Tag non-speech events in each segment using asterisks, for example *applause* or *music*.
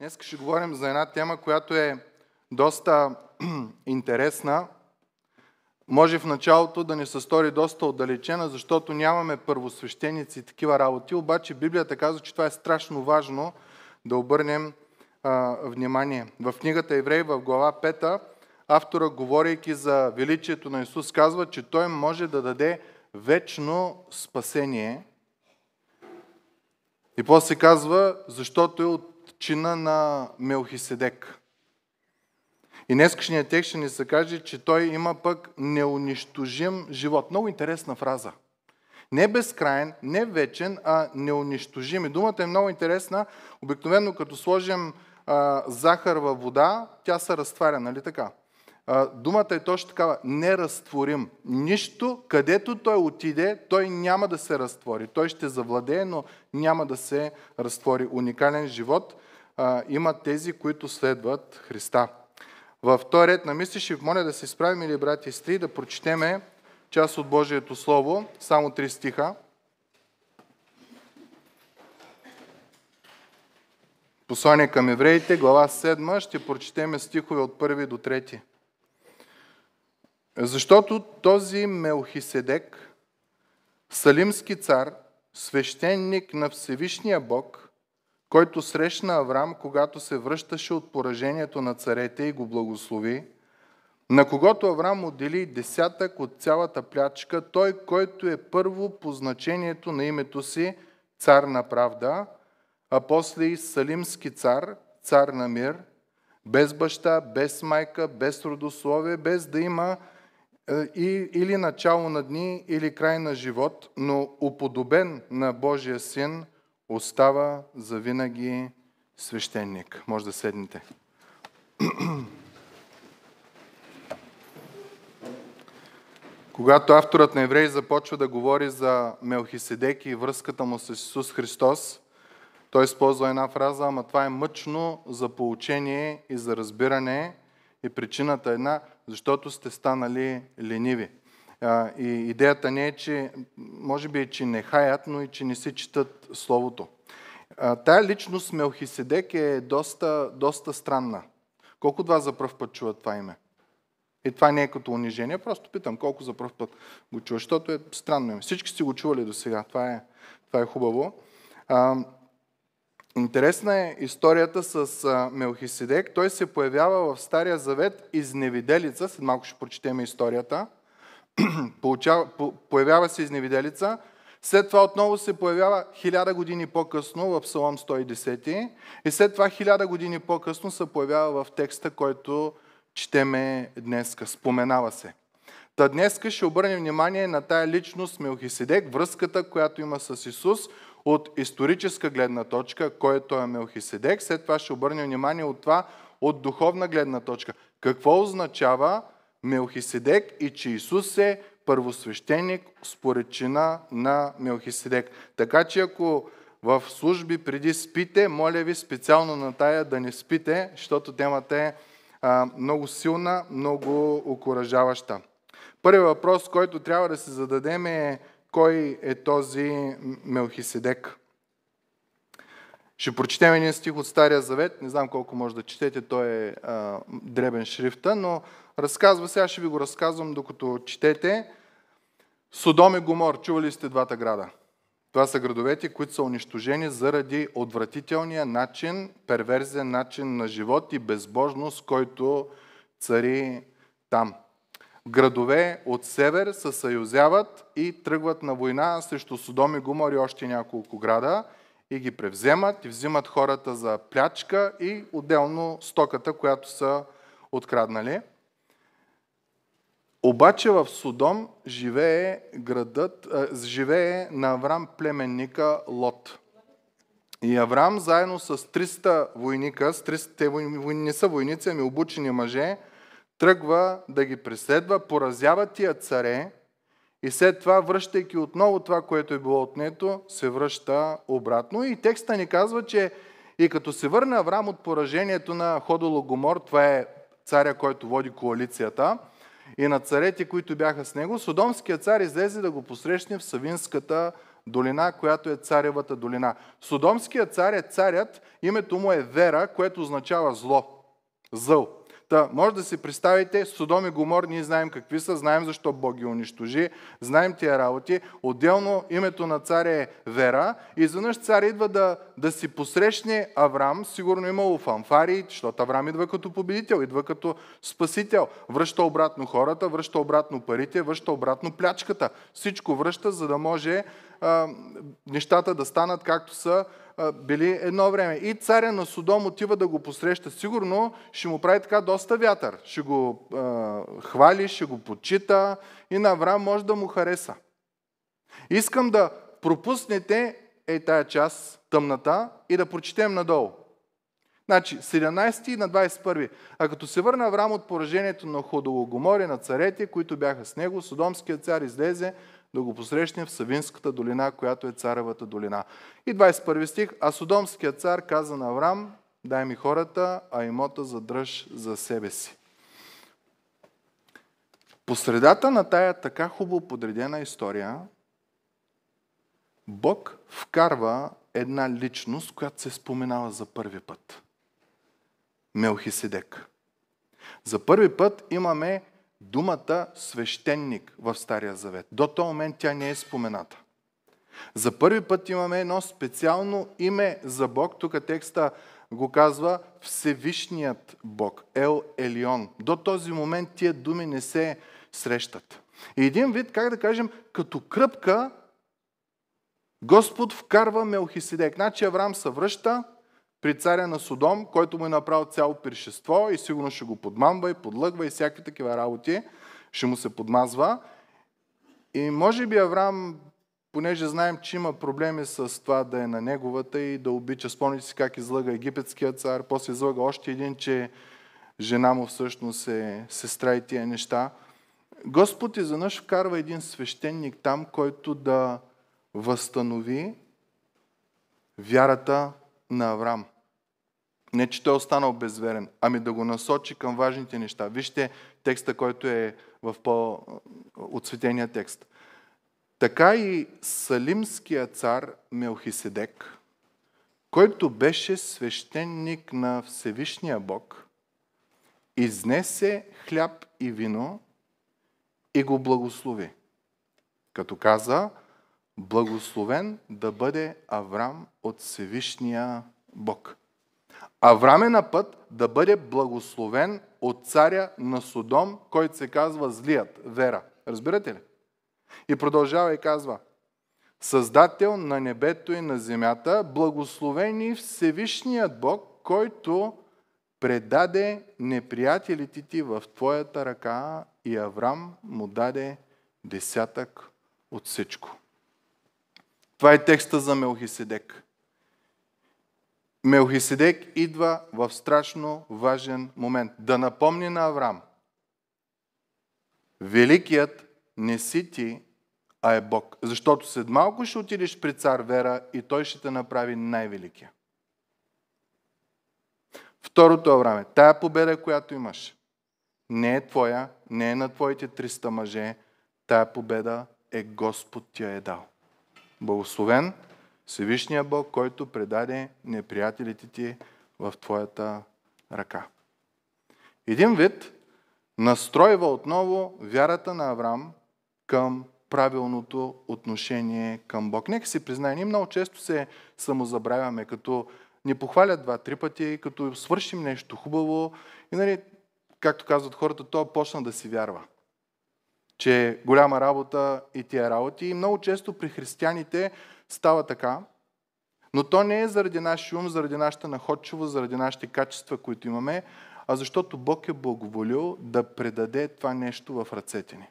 Днес ще говорим за една тема, която е доста *clears throat* интересна. Може в началото да ни се стори доста отдалечена, защото нямаме първосвещеници и такива работи, обаче Библията казва, че това е страшно важно да обърнем а, внимание. В книгата Еврей, в глава 5, автора, говорейки за величието на Исус, казва, че Той може да даде вечно спасение. И после казва, защото е от чина на Мелхиседек. И днескашният текст ще ни се каже, че той има пък неунищожим живот. Много интересна фраза. Не безкрайен, не вечен, а неунищожим. И думата е много интересна. Обикновено като сложим а, захар във вода, тя се разтваря, нали така? А, думата е точно такава. Неразтворим. Нищо, където той отиде, той няма да се разтвори. Той ще завладее, но няма да се разтвори. Уникален живот – а, има тези, които следват Христа. Във този ред на мисли ще ви моля да се изправим, или брати и сестри, да прочетеме част от Божието Слово, само три стиха. Послание към евреите, глава 7, ще прочетеме стихове от 1 до 3. Защото този Мелхиседек, салимски цар, свещеник на Всевишния Бог – който срещна Авраам, когато се връщаше от поражението на царете и го благослови, на когото Авраам отдели десятък от цялата плячка, той, който е първо по значението на името си цар на правда, а после и салимски цар, цар на мир, без баща, без майка, без родословие, без да има е, и, или начало на дни, или край на живот, но уподобен на Божия син – остава завинаги свещеник. Може да седнете. *clears throat* Когато авторът на еврей започва да говори за Мелхиседек и връзката му с Исус Христос, той използва една фраза, ама това е мъчно за получение и за разбиране и причината е една, защото сте станали лениви. И идеята не е, че може би, е, че не хаят, но и че не си четат Словото. Тая личност Мелхиседек е доста, доста странна. Колко от вас за първ път чуват това име? И това не е като унижение, просто питам колко за първ път го чува, защото е странно име. Всички сте го чували до сега, това е, това е хубаво. А, интересна е историята с а, Мелхиседек. Той се появява в Стария Завет изневиделица, след малко ще прочетем историята – *clears throat* появява се изневиделица, след това отново се появява хиляда години по-късно в Псалом 110 и след това хиляда години по-късно се появява в текста, който четеме днеска. Споменава се. Та днеска ще обърнем внимание на тая личност Мелхиседек, връзката, която има с Исус от историческа гледна точка, който е Мелхиседек. След това ще обърнем внимание от това от духовна гледна точка. Какво означава Мелхиседек и че Исус е първосвещеник според чина на Мелхиседек. Така че ако в служби преди спите, моля ви специално на тая да не спите, защото темата е а, много силна, много окоръжаваща. Първият въпрос, който трябва да се зададем е кой е този Мелхиседек? Ще прочетем един стих от Стария Завет. Не знам колко може да четете, той е а, дребен шрифта, но разказва, сега ще ви го разказвам, докато четете. Содом и Гомор, чували сте двата града? Това са градовете, които са унищожени заради отвратителния начин, перверзен начин на живот и безбожност, който цари там. Градове от север се съюзяват и тръгват на война срещу Содом и Гомор и още няколко града – и ги превземат и взимат хората за плячка и отделно стоката, която са откраднали. Обаче в Содом живее, градът, живее на Аврам племенника Лот. И Аврам заедно с 300 войника, с 300, те не са войници, ами обучени мъже, тръгва да ги преследва, поразява тия царе, и след това, връщайки отново това, което е било отнето, се връща обратно. И текста ни казва, че и като се върне Авраам от поражението на Ходологомор, това е царя, който води коалицията, и на царете, които бяха с него, Содомският цар излезе да го посрещне в Савинската долина, която е царевата долина. Содомският цар е царят, името му е Вера, което означава зло, зъл. Та, може да си представите, Содом и Гомор ние знаем какви са, знаем защо Бог ги унищожи, знаем тия работи. Отделно името на царя е Вера и изведнъж цар идва да, да си посрещне Аврам, сигурно имало фанфари, защото Аврам идва като победител, идва като спасител. Връща обратно хората, връща обратно парите, връща обратно плячката. Всичко връща, за да може а, нещата да станат както са а, били едно време. И царя на Содом отива да го посреща. Сигурно ще му прави така доста вятър. Ще го а, хвали, ще го почита и на Авраам може да му хареса. Искам да пропуснете е тая част, тъмната, и да прочетем надолу. Значи, 17 на 21. А като се върна Авраам от поражението на Ходологоморе на царете, които бяха с него, Содомският цар излезе да го посрещне в Савинската долина, която е царевата долина. И 21 стих, а Содомският цар каза на Аврам, дай ми хората, а имота задръж за себе си. Посредата на тая така хубаво подредена история, Бог вкарва една личност, която се споменава за първи път. Мелхиседек. За първи път имаме думата свещеник в Стария Завет. До този момент тя не е спомената. За първи път имаме едно специално име за Бог. Тук текста го казва Всевишният Бог, Ел Елион. До този момент тия думи не се срещат. И един вид, как да кажем, като кръпка, Господ вкарва Мелхиседек. Значи Авраам се връща, при царя на Содом, който му е направил цяло пиршество и сигурно ще го подмамва и подлъгва и всякакви такива работи, ще му се подмазва. И може би Авраам, понеже знаем, че има проблеми с това да е на неговата и да обича, спомните си как излъга египетския цар, после излъга още един, че жена му всъщност е сестра и тия неща. Господ изведнъж вкарва един свещеник там, който да възстанови вярата на Авраам. Не, че той е останал безверен, ами да го насочи към важните неща. Вижте текста, който е в по отсветения текст. Така и Салимския цар Мелхиседек, който беше свещеник на Всевишния Бог, изнесе хляб и вино и го благослови. Като каза, Благословен да бъде Аврам от Всевишния Бог. Аврам е на път да бъде благословен от царя на Содом, който се казва Злият, Вера. Разбирате ли? И продължава и казва, Създател на небето и на земята, благословен и Всевишният Бог, който предаде неприятелите ти в твоята ръка и Аврам му даде десятък от всичко. Това е текста за Мелхиседек. Мелхиседек идва в страшно важен момент. Да напомни на Авраам. Великият не си ти, а е Бог. Защото след малко ще отидеш при цар Вера и той ще те направи най-великия. Второто време, тая победа, която имаш, не е твоя, не е на твоите 300 мъже, тая победа е Господ ти я е дал. Благословен Всевишния Бог, който предаде неприятелите ти в твоята ръка. Един вид настройва отново вярата на Авраам към правилното отношение към Бог. Нека си признаем, ние много често се самозабравяме, като ни похвалят два-три пъти, като свършим нещо хубаво и, нали, както казват хората, то почна да си вярва че е голяма работа и тия работи. И много често при християните става така, но то не е заради нашия ум, заради нашата находчивост, заради нашите качества, които имаме, а защото Бог е благоволил да предаде това нещо в ръцете ни.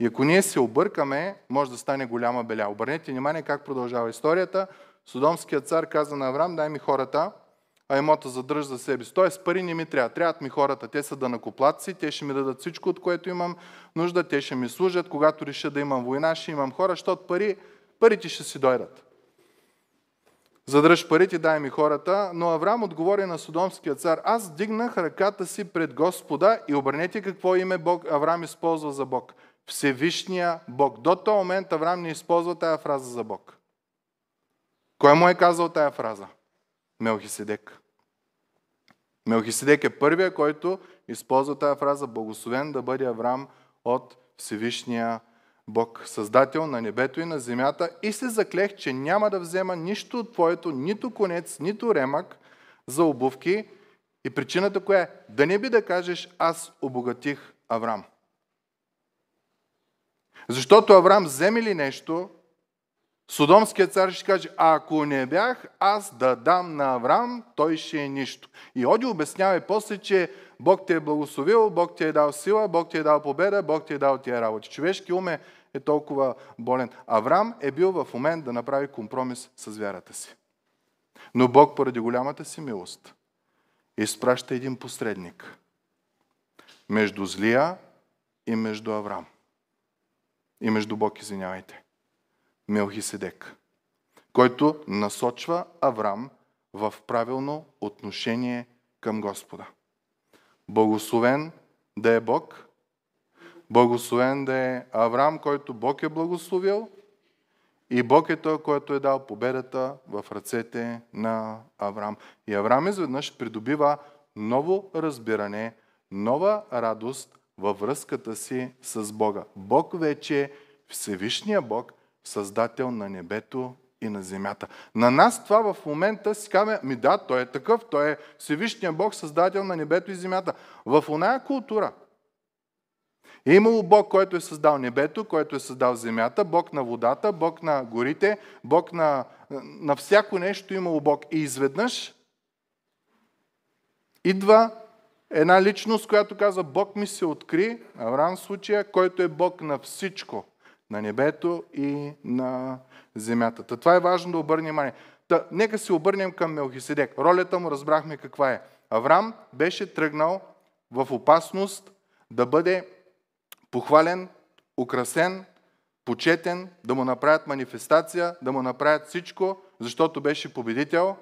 И ако ние се объркаме, може да стане голяма беля. Обърнете внимание как продължава историята. Содомският цар каза на Аврам, дай ми хората, а имота задръж за себе си. Тоест пари не ми трябва. Трябват ми хората. Те са данакоплатци, те ще ми дадат всичко, от което имам нужда, те ще ми служат. Когато реша да имам война, ще имам хора, защото пари, парите ще си дойдат. Задръж парите, дай ми хората. Но Авраам отговори на Содомския цар. Аз дигнах ръката си пред Господа и обърнете какво име Бог Авраам използва за Бог. Всевишния Бог. До този момент Авраам не използва тая фраза за Бог. Кой му е казал тая фраза? Мелхиседек. Мелхиседек е първия, който използва тази фраза Благословен да бъде Авраам от Всевишния Бог, Създател на небето и на земята, и се заклех, че няма да взема нищо от твоето, нито конец, нито ремък за обувки. И причината коя е? Да не би да кажеш, аз обогатих Авраам. Защото Авраам вземе ли нещо, Содомският цар ще каже, ако не бях аз да дам на Авраам, той ще е нищо. И Оди обяснява и после, че Бог те е благословил, Бог ти е дал сила, Бог ти е дал победа, Бог ти е дал тия работи. Човешки уме е, е толкова болен. Авраам е бил в момент да направи компромис с вярата си. Но Бог поради голямата си милост изпраща един посредник между злия и между Авраам. И между Бог, извинявайте. Мелхиседек, който насочва Аврам в правилно отношение към Господа. Благословен да е Бог, благословен да е Аврам, който Бог е благословил и Бог е той, който е дал победата в ръцете на Аврам. И Аврам изведнъж придобива ново разбиране, нова радост във връзката си с Бога. Бог вече Всевишния Бог, Създател на небето и на земята. На нас това в момента си казваме, ми да, той е такъв, той е Всевишния Бог, Създател на небето и земята. В оная култура е имало Бог, който е създал небето, който е създал земята, Бог на водата, Бог на горите, Бог на, на всяко нещо имало Бог. И изведнъж идва една личност, която казва, Бог ми се откри, Авраам случая, който е Бог на всичко – на небето и на земята. Та това е важно да обърнем внимание. Та, нека се обърнем към Мелхиседек. Ролята му разбрахме каква е. Аврам беше тръгнал в опасност да бъде похвален, украсен, почетен, да му направят манифестация, да му направят всичко, защото беше победител.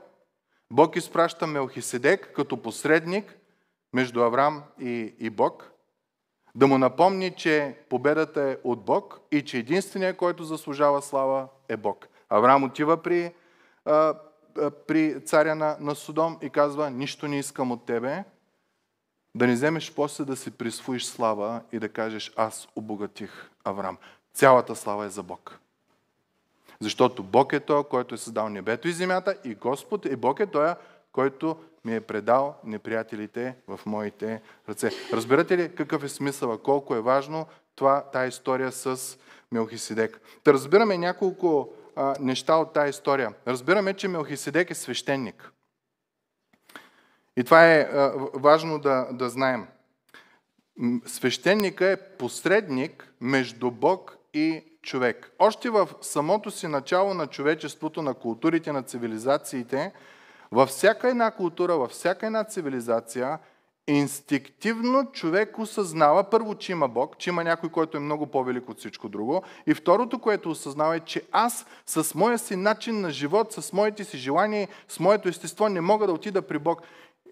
Бог изпраща Мелхиседек като посредник между Аврам и, и Бог – да му напомни, че победата е от Бог и че единственият, който заслужава слава, е Бог. Авраам отива при, а, а, при царя на, на Содом и казва, нищо не искам от тебе, да не вземеш после да си присвоиш слава и да кажеш, аз обогатих Авраам. Цялата слава е за Бог. Защото Бог е Той, който е създал небето и земята и Господ и Бог е Той, който ми е предал неприятелите в моите ръце. Разбирате ли какъв е смисъла, колко е важно това, тая история с Мелхиседек? Да разбираме няколко а, неща от тая история. Разбираме, че Мелхиседек е свещеник. И това е а, важно да, да знаем. Свещеника е посредник между Бог и човек. Още в самото си начало на човечеството, на културите, на цивилизациите – във всяка една култура, във всяка една цивилизация, инстинктивно човек осъзнава първо, че има Бог, че има някой, който е много по-велик от всичко друго. И второто, което осъзнава е, че аз с моя си начин на живот, с моите си желания, с моето естество не мога да отида при Бог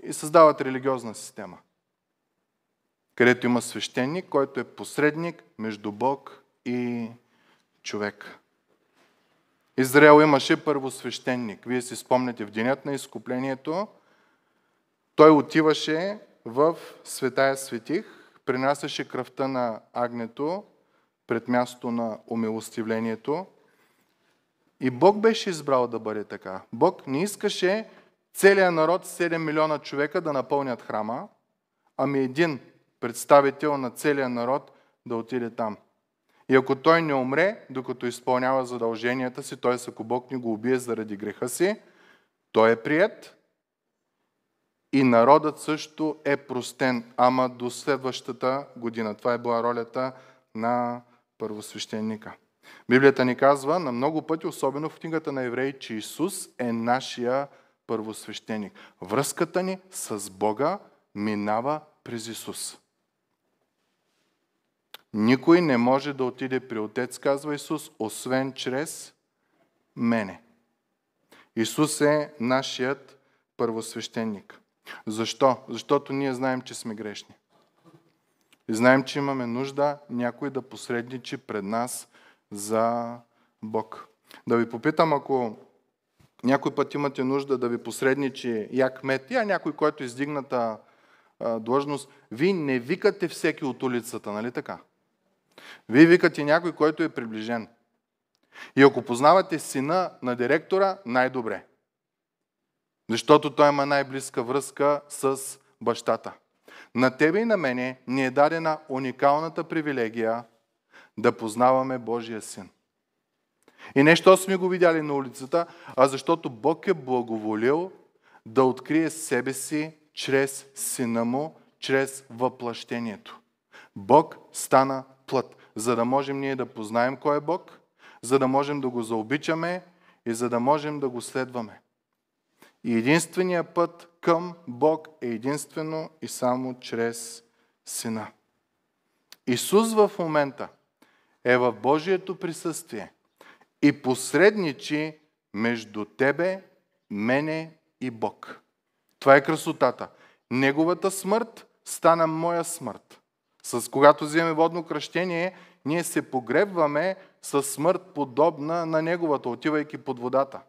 и създават религиозна система. Където има свещеник, който е посредник между Бог и човек. Израел имаше първосвещеник. Вие си спомняте, в денят на изкуплението той отиваше в Светая Светих, принасяше кръвта на агнето пред място на умилостивлението. И Бог беше избрал да бъде така. Бог не искаше целият народ, 7 милиона човека, да напълнят храма, ами един представител на целия народ да отиде там – и ако той не умре, докато изпълнява задълженията си, т.е. ако Бог не го убие заради греха си, той е прият и народът също е простен, ама до следващата година. Това е била ролята на първосвещеника. Библията ни казва на много пъти, особено в книгата на евреи, че Исус е нашия първосвещеник. Връзката ни с Бога минава през Исус. Никой не може да отиде при Отец, казва Исус, освен чрез мене. Исус е нашият първосвещеник. Защо? Защото ние знаем, че сме грешни. И знаем, че имаме нужда някой да посредничи пред нас за Бог. Да ви попитам, ако някой път имате нужда да ви посредничи якмет, кмет, я е някой, който е издигната длъжност, вие не викате всеки от улицата, нали така? Вие викате някой, който е приближен. И ако познавате сина на директора, най-добре. Защото той има най-близка връзка с бащата. На тебе и на мене ни е дадена уникалната привилегия да познаваме Божия син. И нещо сме го видяли на улицата, а защото Бог е благоволил да открие себе си чрез сина му, чрез въплащението. Бог стана плът, за да можем ние да познаем кой е Бог, за да можем да го заобичаме и за да можем да го следваме. И единственият път към Бог е единствено и само чрез Сина. Исус в момента е в Божието присъствие и посредничи между тебе, мене и Бог. Това е красотата. Неговата смърт стана моя смърт. С когато взимаме водно кръщение, ние се погребваме със смърт подобна на неговата, отивайки под водата.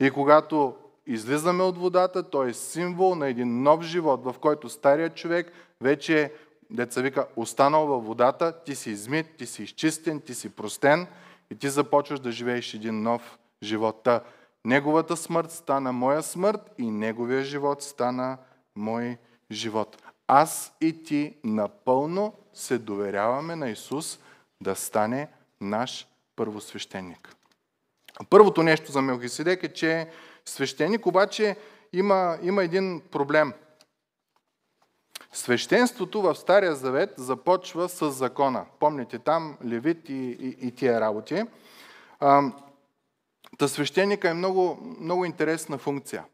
И когато излизаме от водата, той е символ на един нов живот, в който старият човек вече е, деца вика, останал във водата, ти си измит, ти си изчистен, ти си простен и ти започваш да живееш един нов живот. Та, неговата смърт стана моя смърт и неговия живот стана мой живот аз и ти напълно се доверяваме на Исус да стане наш първосвещеник. Първото нещо за Мелхиседек е, че свещеник, обаче има, има един проблем. Свещенството в Стария Завет започва с закона. Помните там Левит и, и, и тия работи. Та свещеника е много, много интересна функция.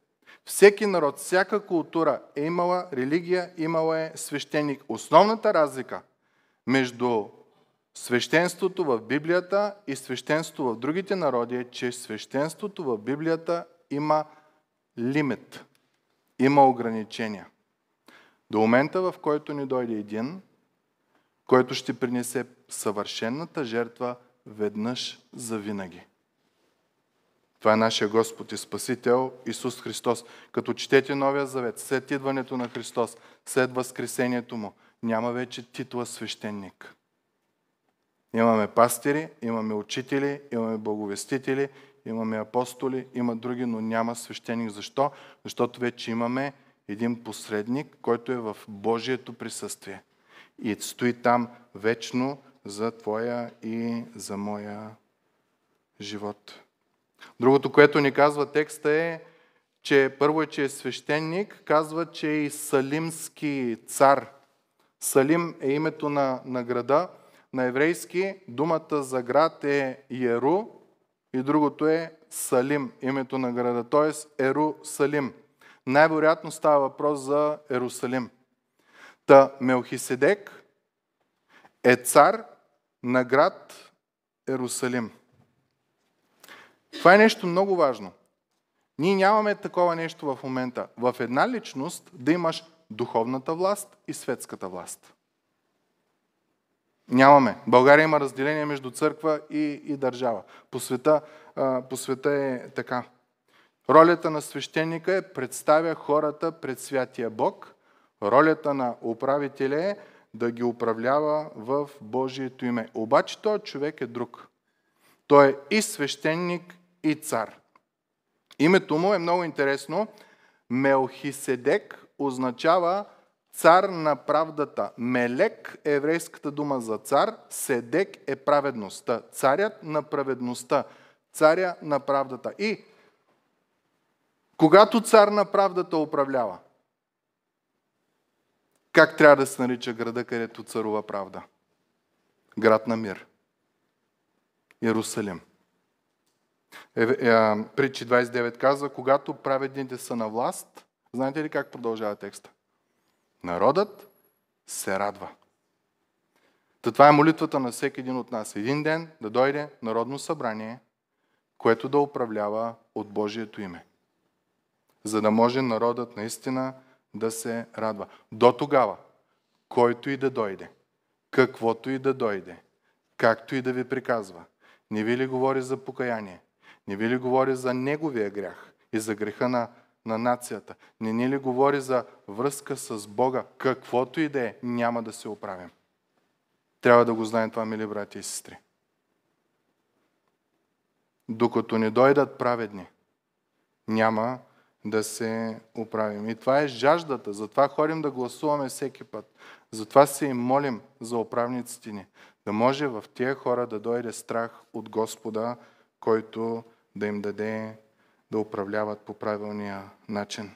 Всеки народ, всяка култура е имала религия, имала е свещеник. Основната разлика между свещенството в Библията и свещенството в другите народи е, че свещенството в Библията има лимит, има ограничения. До момента, в който ни дойде един, който ще принесе съвършенната жертва веднъж за винаги. Това е нашия Господ и Спасител Исус Христос. Като четете Новия Завет, след идването на Христос, след възкресението му, няма вече титла свещеник. Имаме пастири, имаме учители, имаме благовестители, имаме апостоли, има други, но няма свещеник. Защо? Защото вече имаме един посредник, който е в Божието присъствие. И стои там вечно за твоя и за моя живот. Другото, което ни казва текста е, че първо е, че е свещеник, казва, че е и салимски цар. Салим е името на, на града. На еврейски думата за град е Еру, и другото е Салим, името на града, т.е. Еру Салим. Най-вероятно става въпрос за Ерусалим. Та Мелхиседек е цар на град Ерусалим. Това е нещо много важно. Ние нямаме такова нещо в момента. В една личност да имаш духовната власт и светската власт. Нямаме. България има разделение между църква и, и държава. По света, а, по света е така. Ролята на свещеника е представя хората пред святия Бог. Ролята на управителя е да ги управлява в Божието име. Обаче той човек е друг. Той е и свещеник, и цар. Името му е много интересно. Мелхиседек означава цар на правдата. Мелек е еврейската дума за цар, седек е праведността. Царят на праведността, царя на правдата. И когато цар на правдата управлява, как трябва да се нарича града, където царува правда? Град на мир. Иерусалим. Е, е, притчи 29 казва, когато праведните са на власт, знаете ли как продължава текста? Народът се радва. Та това е молитвата на всеки един от нас. Един ден да дойде народно събрание, което да управлява от Божието име. За да може народът наистина да се радва. До тогава, който и да дойде, каквото и да дойде, както и да ви приказва, не ви ли говори за покаяние, не ви ли говори за неговия грях и за греха на, на нацията? Не ни ли говори за връзка с Бога? Каквото и да е, няма да се оправим. Трябва да го знаем това, мили брати и сестри. Докато не дойдат праведни, няма да се оправим. И това е жаждата. Затова ходим да гласуваме всеки път. Затова се и молим за управниците ни. Да може в тия хора да дойде страх от Господа, който да им даде да управляват по правилния начин.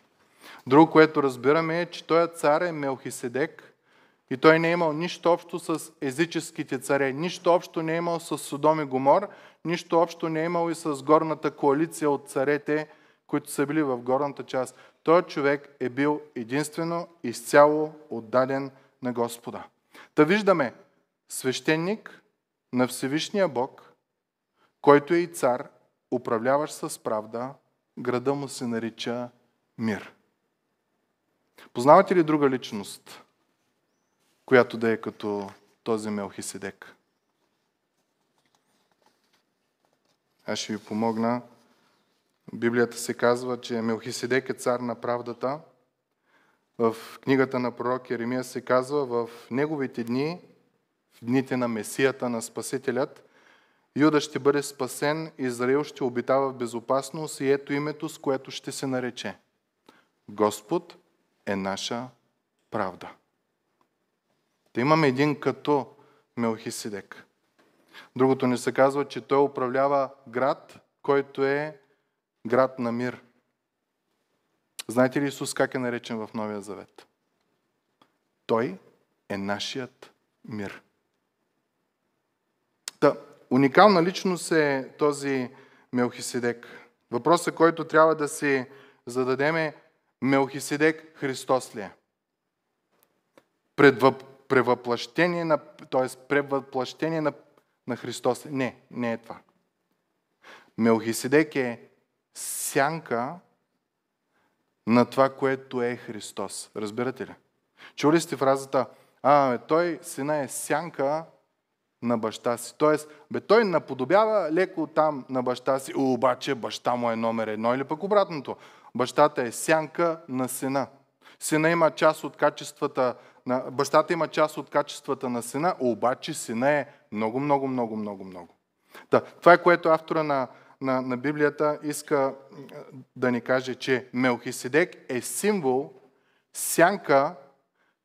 Друго, което разбираме е, че той цар е Мелхиседек и той не е имал нищо общо с езическите царе, нищо общо не е имал с Содом и Гомор, нищо общо не е имал и с горната коалиция от царете, които са били в горната част. Той човек е бил единствено изцяло отдаден на Господа. Та виждаме свещеник на Всевишния Бог, който е и цар, управляваш с правда, града му се нарича мир. Познавате ли друга личност, която да е като този Мелхиседек? Аз ще ви помогна. Библията се казва, че Мелхиседек е цар на правдата. В книгата на пророк Еремия се казва, в неговите дни, в дните на Месията, на Спасителят, Юда ще бъде спасен, Израил ще обитава в безопасност и ето името, с което ще се нарече. Господ е наша правда. Та имаме един като Мелхиседек. Другото ни се казва, че той управлява град, който е град на мир. Знаете ли Исус как е наречен в Новия Завет? Той е нашият мир. Та, Уникална личност е този Мелхиседек. Въпросът, който трябва да си зададем е Мелхиседек Христос ли е? Предвъп, превъплащение на, т.е. превъплащение на, на Христос. Не, не е това. Мелхиседек е сянка на това, което е Христос. Разбирате ли? Чули сте фразата, а, той сина е сянка на баща си. Тоест, бе, той наподобява леко там на баща си, обаче баща му е номер едно или пък обратното. Бащата е сянка на сина. Сина има част от качествата на... Бащата има част от качествата на сина, обаче сина е много, много, много, много, много. Да, това е което автора на, на, на Библията иска да ни каже, че Мелхиседек е символ, сянка,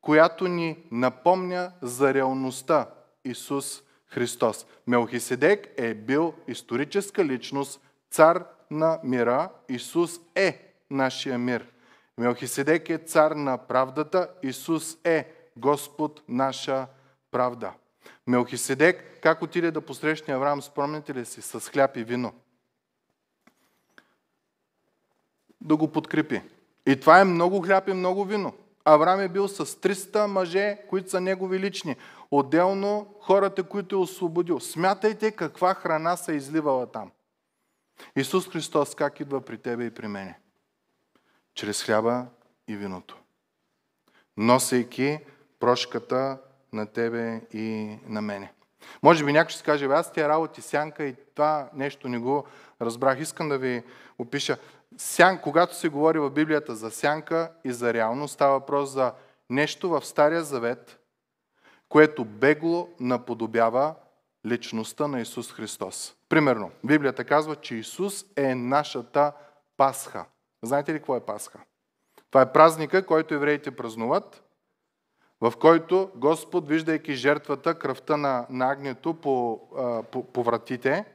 която ни напомня за реалността. Исус Христос. Мелхиседек е бил историческа личност, цар на мира. Исус е нашия мир. Мелхиседек е цар на правдата. Исус е Господ наша правда. Мелхиседек, как отиде да посрещне Авраам, спомняте ли си, с хляб и вино? Да го подкрепи. И това е много хляб и много вино. Авраам е бил с 300 мъже, които са негови лични. Отделно хората, които е освободил. Смятайте каква храна са е изливала там. Исус Христос как идва при тебе и при мене? Чрез хляба и виното. Носейки прошката на тебе и на мене. Може би някой ще каже, аз тия работи сянка и това нещо не го разбрах. Искам да ви опиша. Сян, когато се говори в Библията за сянка и за реалност, става въпрос за нещо в Стария Завет, което бегло наподобява личността на Исус Христос. Примерно, Библията казва, че Исус е нашата Пасха. Знаете ли какво е Пасха? Това е празника, който евреите празнуват, в който Господ, виждайки жертвата, кръвта на, на агнето по, по, по вратите,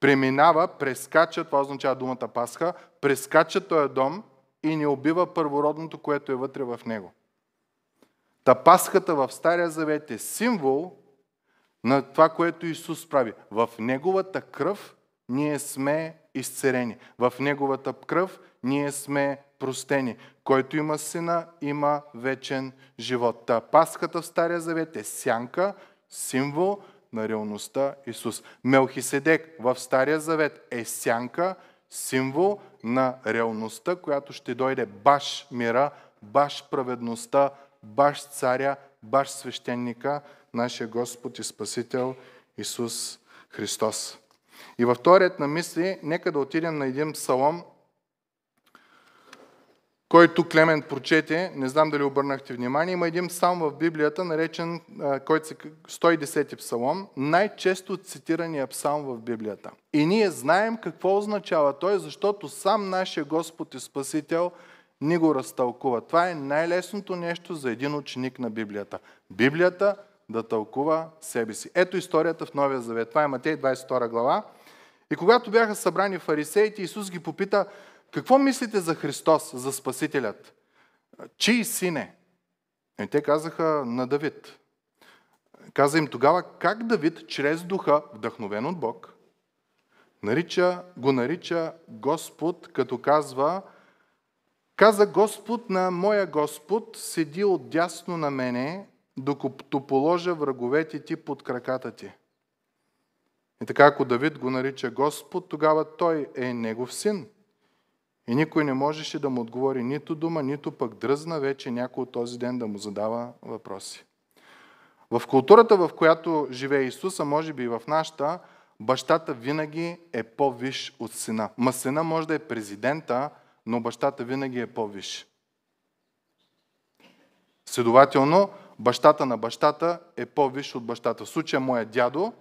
преминава, прескача, това означава думата Пасха, прескача този дом и не убива първородното, което е вътре в него. Та Пасхата в Стария Завет е символ на това, което Исус прави. В Неговата кръв ние сме изцерени. В Неговата кръв ние сме простени. Който има сина, има вечен живот. Та Пасхата в Стария Завет е сянка, символ – на реалността Исус. Мелхиседек в Стария Завет е сянка, символ на реалността, която ще дойде баш мира, баш праведността, баш царя, баш свещеника, нашия Господ и Спасител Исус Христос. И във вторият на мисли, нека да отидем на един псалом, който Клемент прочете, не знам дали обърнахте внимание, има един псалм в Библията, наречен който се, 110 псалом, най-често цитирания псалм в Библията. И ние знаем какво означава той, защото сам нашия Господ и Спасител ни го разтълкува. Това е най-лесното нещо за един ученик на Библията. Библията да тълкува себе си. Ето историята в Новия Завет. Това е Матей 22 глава. И когато бяха събрани фарисеите, Исус ги попита – какво мислите за Христос, за Спасителят? Чий син е? И е, те казаха на Давид. Каза им тогава как Давид, чрез духа, вдъхновен от Бог, нарича, го нарича Господ, като казва Каза Господ на моя Господ, седи отдясно на мене, докато положа враговете ти под краката ти. И така, ако Давид го нарича Господ, тогава той е негов син – и никой не можеше да му отговори нито дума, нито пък дръзна вече някой от този ден да му задава въпроси. В културата, в която живее Исуса, може би и в нашата, бащата винаги е по-виш от сина. Ма сина може да е президента, но бащата винаги е по-виш. Следователно, бащата на бащата е по-виш от бащата. В случая моя дядо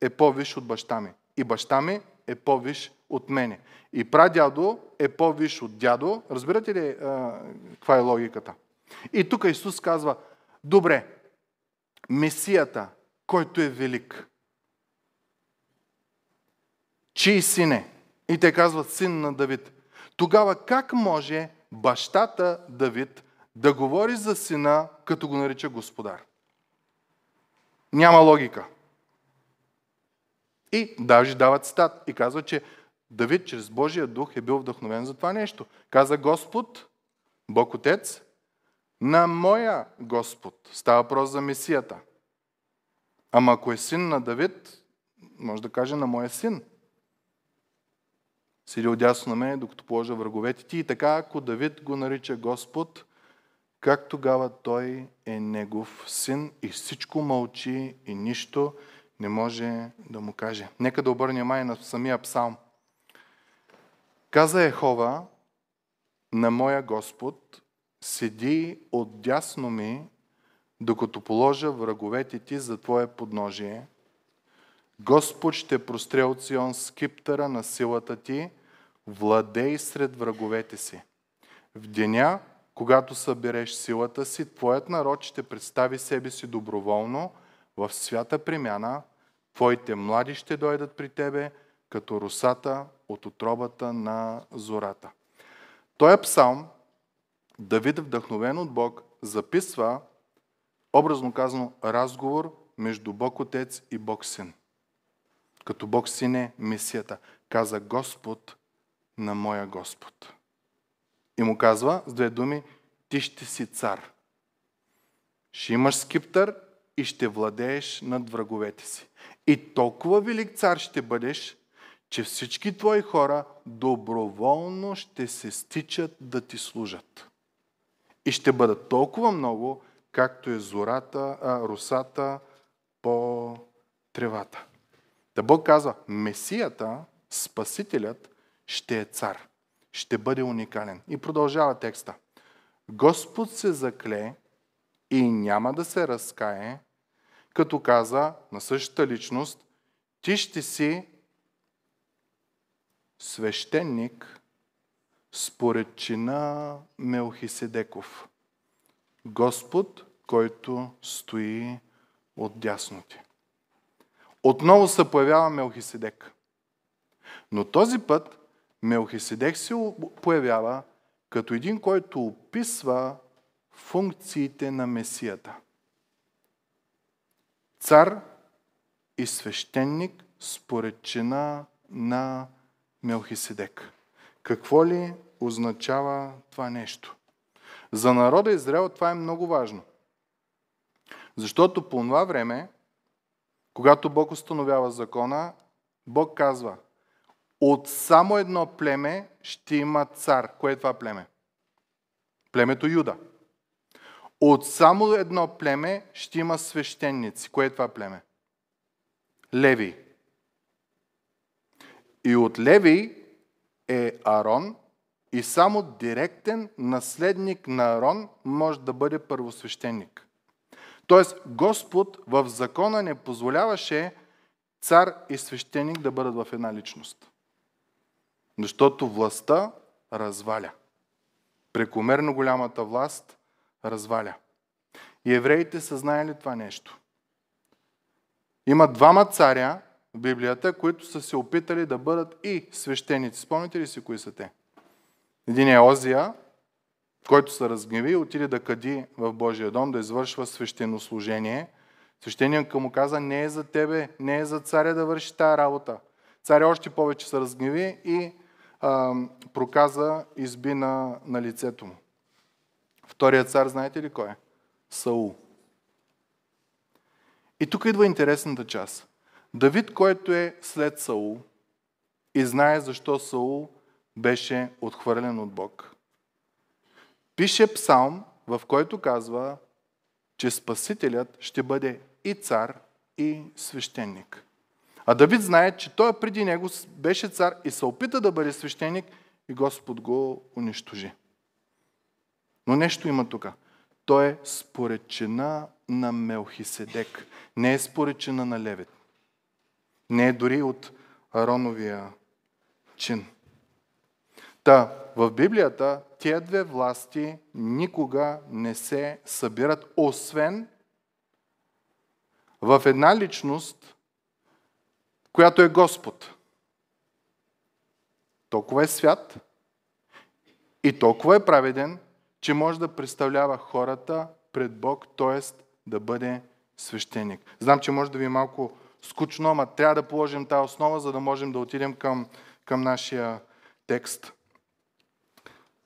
е по-виш от баща ми. И баща ми е по-виш от мене. И прадядо е по-виш от дядо. Разбирате ли каква е логиката? И тук Исус казва, добре, Месията, който е велик, чий син е? И те казват, син на Давид. Тогава как може бащата Давид да говори за сина, като го нарича господар? Няма логика. И даже дават стат и казва, че Давид чрез Божия дух е бил вдъхновен за това нещо. Каза Господ, Бог Отец, на моя Господ. Става въпрос за Месията. Ама ако е син на Давид, може да каже на моя син. Сиди отясно на мен, докато положа враговете ти. И така, ако Давид го нарича Господ, как тогава той е негов син и всичко мълчи и нищо не може да му каже. Нека да обърне май на самия псалм. Каза Ехова на моя Господ, седи отдясно ми, докато положа враговете ти за твое подножие. Господ ще простре от Сион скиптъра на силата ти, владей сред враговете си. В деня, когато събереш силата си, твоят народ ще представи себе си доброволно – в свята премяна, твоите млади ще дойдат при тебе, като русата от отробата на зората. Той псалм, Давид, вдъхновен от Бог, записва, образно казано, разговор между Бог Отец и Бог Син. Като Бог Син е мисията. Каза Господ на моя Господ. И му казва с две думи, ти ще си цар. Ще имаш скиптър и ще владееш над враговете си. И толкова велик цар ще бъдеш, че всички твои хора доброволно ще се стичат да ти служат. И ще бъдат толкова много, както е зората, а, русата по тревата. Да Бог казва, Месията, Спасителят, ще е цар. Ще бъде уникален. И продължава текста. Господ се закле и няма да се разкае, като каза на същата личност, ти ще си свещеник според чина Мелхиседеков, Господ, който стои от дясно ти. Отново се появява Мелхиседек. Но този път Мелхиседек се появява като един, който описва функциите на Месията цар и свещеник според чина на Мелхиседек. Какво ли означава това нещо? За народа Израел това е много важно. Защото по това време, когато Бог установява закона, Бог казва, от само едно племе ще има цар. Кое е това племе? Племето Юда. От само едно племе ще има свещеници. Кое е това племе? Леви. И от Леви е Арон и само директен наследник на Арон може да бъде първосвещеник. Тоест Господ в закона не позволяваше цар и свещеник да бъдат в една личност. Защото властта разваля. Прекомерно голямата власт разваля. И евреите са знаели това нещо. Има двама царя в Библията, които са се опитали да бъдат и свещеници. Спомните ли си кои са те? Един е Озия, който се разгневи и отиде да кади в Божия дом, да извършва свещенослужение. Свещеникът му каза, не е за тебе, не е за царя да върши тая работа. Царя още повече се разгневи и а, проказа изби на, на лицето му. Вторият цар, знаете ли кой е? Саул. И тук идва интересната част. Давид, който е след Саул и знае защо Саул беше отхвърлен от Бог. Пише псалм, в който казва, че Спасителят ще бъде и цар, и свещеник. А Давид знае, че той преди него беше цар и се опита да бъде свещеник и Господ го унищожи. Но нещо има тук. Той е споречена на Мелхиседек. Не е споречена на Левит. Не е дори от Ароновия чин. Та, в Библията тия две власти никога не се събират, освен в една личност, която е Господ. Толкова е свят и толкова е праведен, че може да представлява хората пред Бог, т.е. да бъде свещеник. Знам, че може да ви е малко скучно, ама трябва да положим тази основа, за да можем да отидем към, към нашия текст.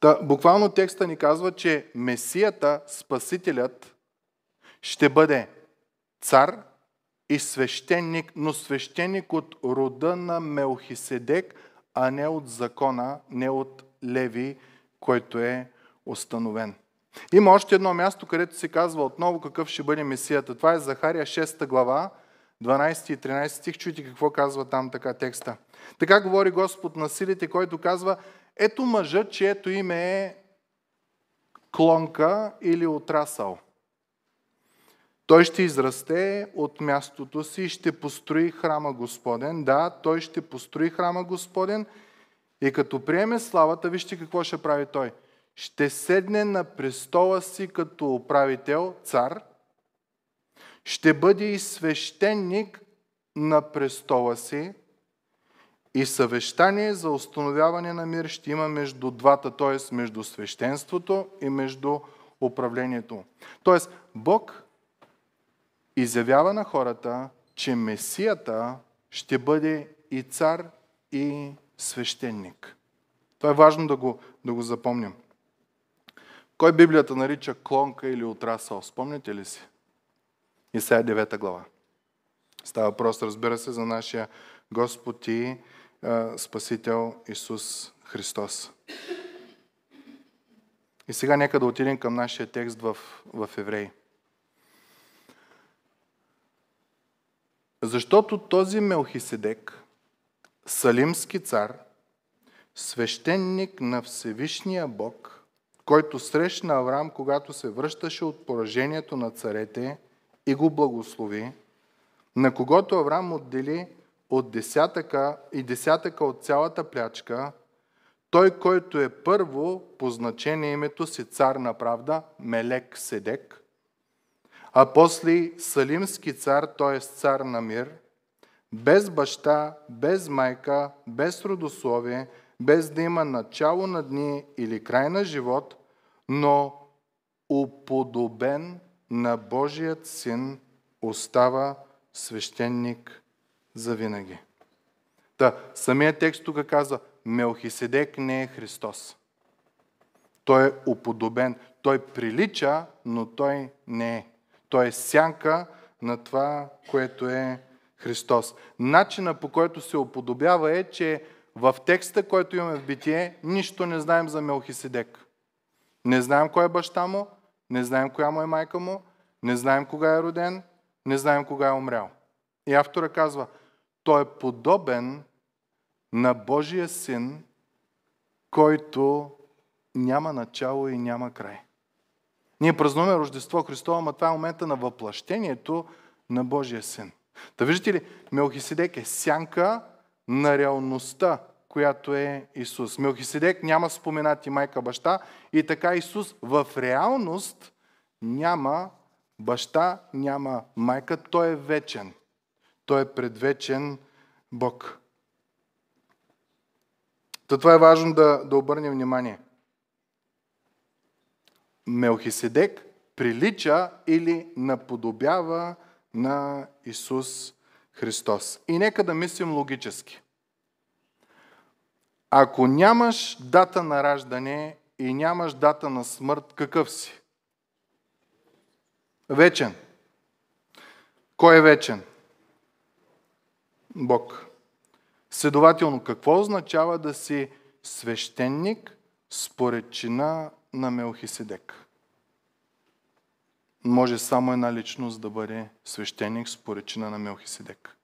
Та, буквално текста ни казва, че Месията, Спасителят, ще бъде цар и свещеник, но свещеник от рода на Мелхиседек, а не от закона, не от Леви, който е установен. Има още едно място, където се казва отново какъв ще бъде Месията. Това е Захария 6 глава, 12 и 13 стих. Чуйте какво казва там така текста. Така говори Господ на силите, който казва, ето мъжът, чието име е клонка или отрасъл. Той ще израсте от мястото си и ще построи храма Господен. Да, той ще построи храма Господен и като приеме славата, вижте какво ще прави той – ще седне на престола си като управител, цар, ще бъде и свещеник на престола си и съвещание за установяване на мир ще има между двата, т.е. между свещенството и между управлението. Т.е. Бог изявява на хората, че Месията ще бъде и цар, и свещеник. Това е важно да го, да го запомним. Кой Библията нарича клонка или отрасъл? Спомняте ли си? сега 9 глава. Става въпрос, разбира се, за нашия Господ и Спасител Исус Христос. И сега нека да отидем към нашия текст в, в Евреи. Защото този Мелхиседек, салимски цар, свещеник на Всевишния Бог – който срещна Авраам, когато се връщаше от поражението на царете и го благослови, на когото Авраам отдели от десятъка и десятъка от цялата плячка, той, който е първо по значение името си цар на правда, Мелек Седек, а после Салимски цар, т.е. цар на мир, без баща, без майка, без родословие, без да има начало на дни или край на живот, но уподобен на Божият син остава свещеник за винаги. Та, самия текст тук казва, Мелхиседек не е Христос. Той е уподобен. Той прилича, но той не е. Той е сянка на това, което е Христос. Начина по който се уподобява е, че в текста, който имаме в Битие, нищо не знаем за Мелхиседек. Не знаем кой е баща му, не знаем коя му е майка му, не знаем кога е роден, не знаем кога е умрял. И автора казва, той е подобен на Божия син, който няма начало и няма край. Ние празнуваме Рождество Христово, ама това е момента на въплащението на Божия син. Та виждате ли, Мелхиседек е сянка на реалността която е Исус. Мелхиседек няма споменати майка баща и така Исус в реалност няма баща, няма майка, той е вечен. Той е предвечен Бог. То това е важно да, да обърнем внимание. Мелхиседек прилича или наподобява на Исус Христос. И нека да мислим логически. Ако нямаш дата на раждане и нямаш дата на смърт, какъв си? Вечен. Кой е вечен? Бог. Следователно, какво означава да си свещеник според чина на Мелхиседек? Може само една личност да бъде свещеник според чина на Мелхиседек.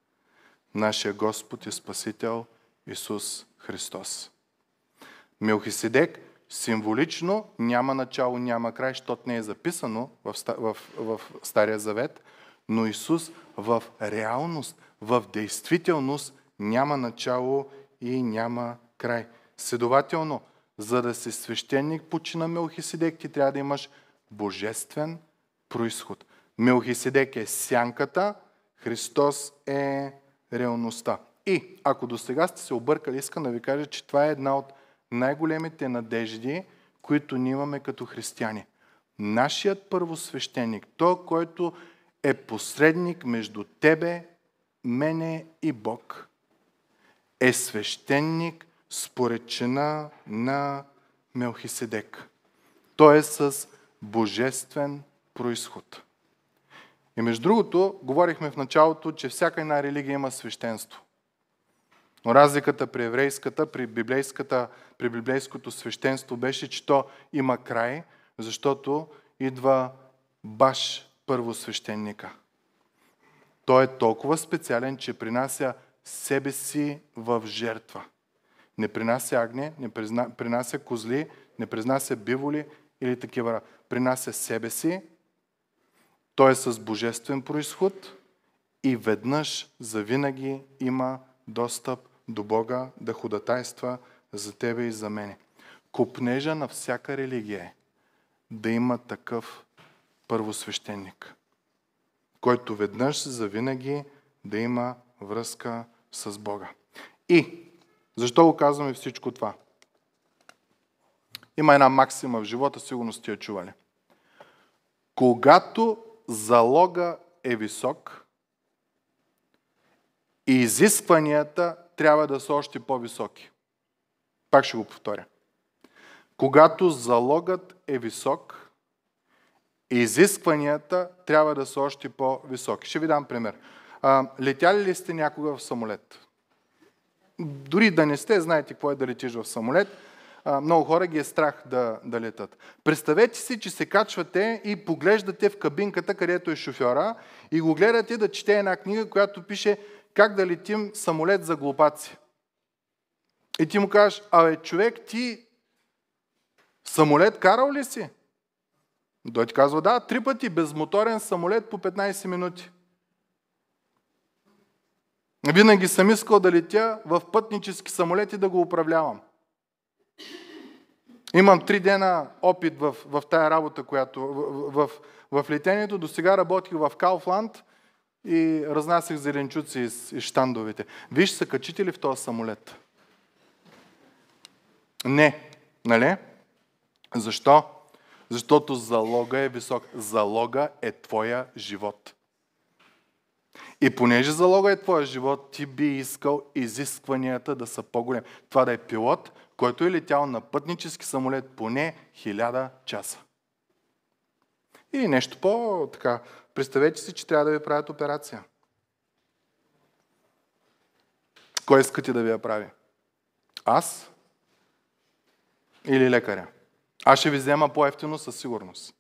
Нашия Господ и Спасител Исус Христос. Мелхиседек символично няма начало, няма край, защото не е записано в, в, в Стария завет, но Исус в реалност, в действителност няма начало и няма край. Следователно, за да си свещеник по чина Мелхиседек, ти трябва да имаш божествен происход. Мелхиседек е сянката, Христос е реалността. И ако до сега сте се объркали, искам да ви кажа, че това е една от най-големите надежди, които ние имаме като християни. Нашият първосвещеник, то, който е посредник между тебе, мене и Бог, е свещеник според чина на Мелхиседек. Той е с божествен происход. И между другото, говорихме в началото, че всяка една религия има свещенство. Но разликата при еврейската, при, библейската, при библейското свещенство беше, че то има край, защото идва баш първосвещеника. Той е толкова специален, че принася себе си в жертва. Не принася агне, не призна, принася козли, не принася биволи или такива. Принася себе си, той е с божествен происход и веднъж завинаги има достъп до Бога да ходатайства за тебе и за мене. Купнежа на всяка религия е да има такъв първосвещеник, който веднъж за винаги да има връзка с Бога. И защо го казваме всичко това? Има една максима в живота, сигурно сте я чували. Когато залога е висок и изискванията трябва да са още по-високи. Пак ще го повторя. Когато залогът е висок, изискванията трябва да са още по-високи. Ще ви дам пример. летяли ли сте някога в самолет? Дори да не сте, знаете какво е да летиш в самолет. много хора ги е страх да, да летат. Представете си, че се качвате и поглеждате в кабинката, където е шофьора, и го гледате да чете една книга, която пише как да летим самолет за глупаци. И ти му кажеш, абе човек, ти самолет карал ли си? Той ти казва, да, три пъти безмоторен самолет по 15 минути. Винаги съм искал да летя в пътнически самолет и да го управлявам. Имам три дена опит в, в тая работа, която в, в, в летението. До сега работих в Кауфланд – и разнасях зеленчуци из, из штандовете. Виж, са качите ли в този самолет? Не, нали? Защо? Защото залога е висок. Залога е твоя живот. И понеже залога е твоя живот, ти би искал изискванията да са по-големи. Това да е пилот, който е летял на пътнически самолет поне хиляда часа. Или нещо по-така. Представете си, че трябва да ви правят операция. Кой искате да ви я прави? Аз? Или лекаря? Аз ще ви взема по-ефтино със сигурност.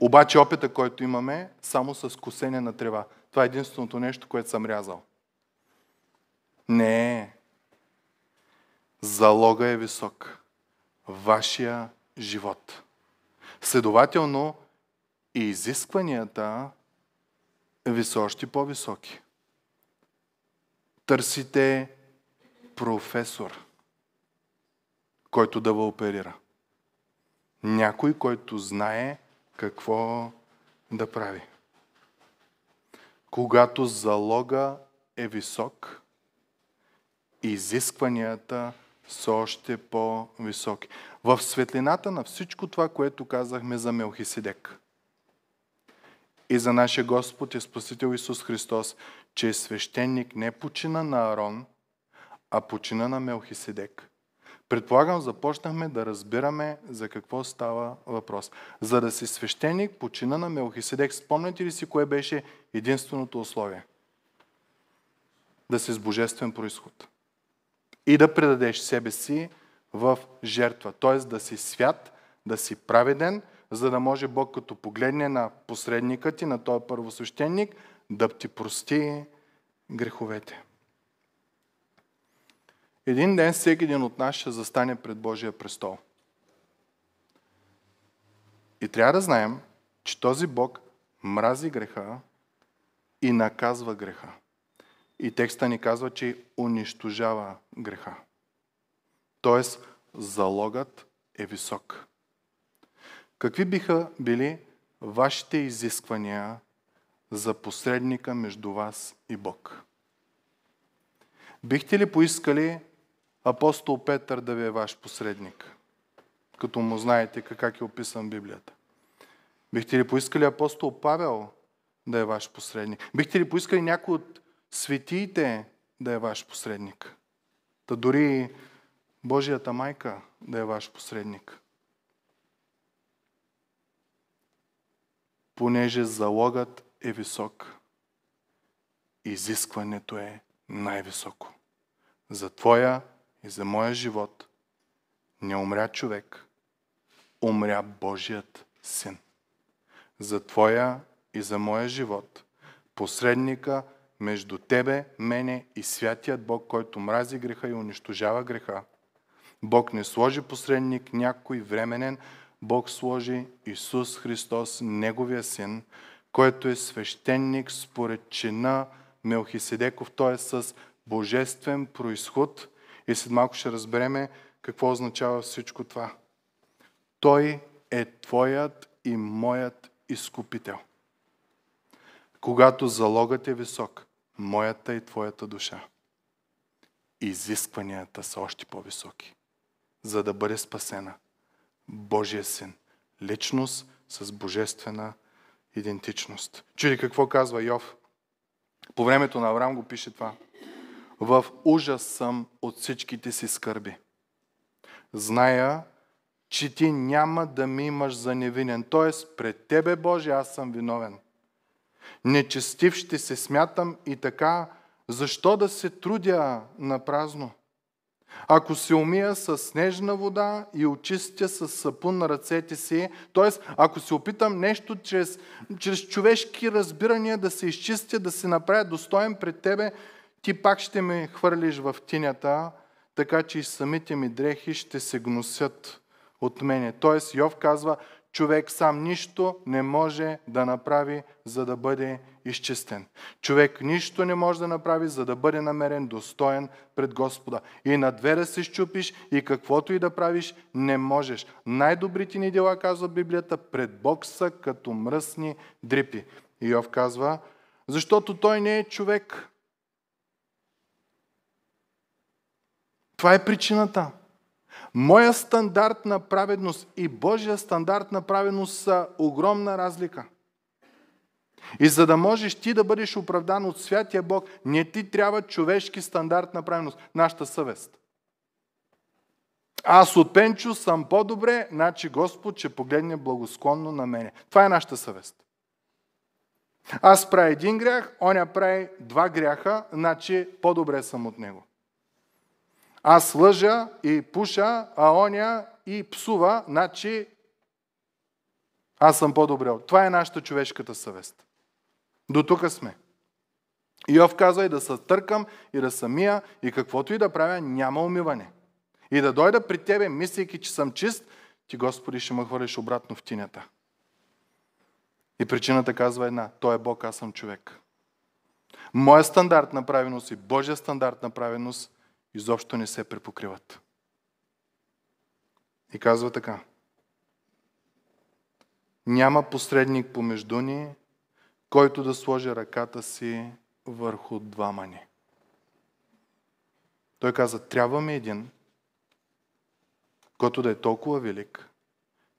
Обаче опита, който имаме, само с косене на трева. Това е единственото нещо, което съм рязал. Не. Е. Залога е висок. Вашия живот. Следователно, и изискванията ви са още по-високи. Търсите професор, който да ви оперира. Някой, който знае какво да прави. Когато залога е висок, изискванията са още по-високи. В светлината на всичко това, което казахме за Мелхиседек и за нашия Господ и Спасител Исус Христос, че е свещеник не почина на Арон, а почина на Мелхиседек. Предполагам, започнахме да разбираме за какво става въпрос. За да си свещеник, почина на Мелхиседек, спомняте ли си кое беше единственото условие? Да си с божествен происход и да предадеш себе си в жертва. Т.е. да си свят, да си праведен, за да може Бог като погледне на посредника ти, на този първосвещеник, да ти прости греховете. Един ден всеки един от нас ще застане пред Божия престол. И трябва да знаем, че този Бог мрази греха и наказва греха. И текста ни казва, че унищожава греха. Тоест, залогът е висок. Какви биха били вашите изисквания за посредника между вас и Бог? Бихте ли поискали апостол Петър да ви е ваш посредник? Като му знаете как е описан Библията. Бихте ли поискали апостол Павел да е ваш посредник? Бихте ли поискали някой от светиите да е ваш посредник. Та дори Божията майка да е ваш посредник. Понеже залогът е висок, изискването е най-високо. За твоя и за моя живот не умря човек, умря Божият син. За твоя и за моя живот посредника – между тебе, мене и святият Бог, който мрази греха и унищожава греха. Бог не сложи посредник някой временен, Бог сложи Исус Христос, Неговия син, който е свещеник според чина Мелхиседеков, т.е. с божествен происход. И след малко ще разбереме какво означава всичко това. Той е твоят и моят изкупител. Когато залогът е висок, моята и твоята душа. Изискванията са още по-високи, за да бъде спасена Божия син. Личност с божествена идентичност. Чуди какво казва Йов. По времето на Авраам го пише това. В ужас съм от всичките си скърби. Зная, че ти няма да ми имаш за невинен. Тоест, пред тебе, Боже, аз съм виновен. Нечестив ще се смятам и така, защо да се трудя на празно? Ако се умия с снежна вода и очистя с сапун на ръцете си, т.е. ако се опитам нещо чрез, чрез човешки разбирания да се изчистя, да се направя достоен пред тебе, ти пак ще ме хвърлиш в тинята, така че и самите ми дрехи ще се гносят от мене. Т.е. Йов казва, човек сам нищо не може да направи, за да бъде изчистен. Човек нищо не може да направи, за да бъде намерен достоен пред Господа. И на две да се щупиш и каквото и да правиш, не можеш. Най-добрите ни дела, казва Библията, пред Бог са като мръсни дрипи. Йов казва, защото той не е човек. Това е причината. Моя стандарт на праведност и Божия стандарт на праведност са огромна разлика. И за да можеш ти да бъдеш оправдан от святия Бог, не ти трябва човешки стандарт на праведност, нашата съвест. Аз от Пенчо съм по-добре, значи Господ ще погледне благосклонно на мене. Това е нашата съвест. Аз правя един грях, оня прави два гряха, значи по-добре съм от него. Аз лъжа и пуша, а оня и псува, значи аз съм по-добре. Това е нашата човешката съвест. До тук сме. Йов казва и да се търкам, и да самия, и каквото и да правя, няма умиване. И да дойда при тебе, мислейки, че съм чист, ти, Господи, ще ме хвърлиш обратно в тинята. И причината казва една. Той е Бог, аз съм човек. Моя стандарт на правеност и Божия стандарт на правеност изобщо не се препокриват. И казва така. Няма посредник помежду ни, който да сложи ръката си върху двама ни. Той каза, трябва ми един, който да е толкова велик,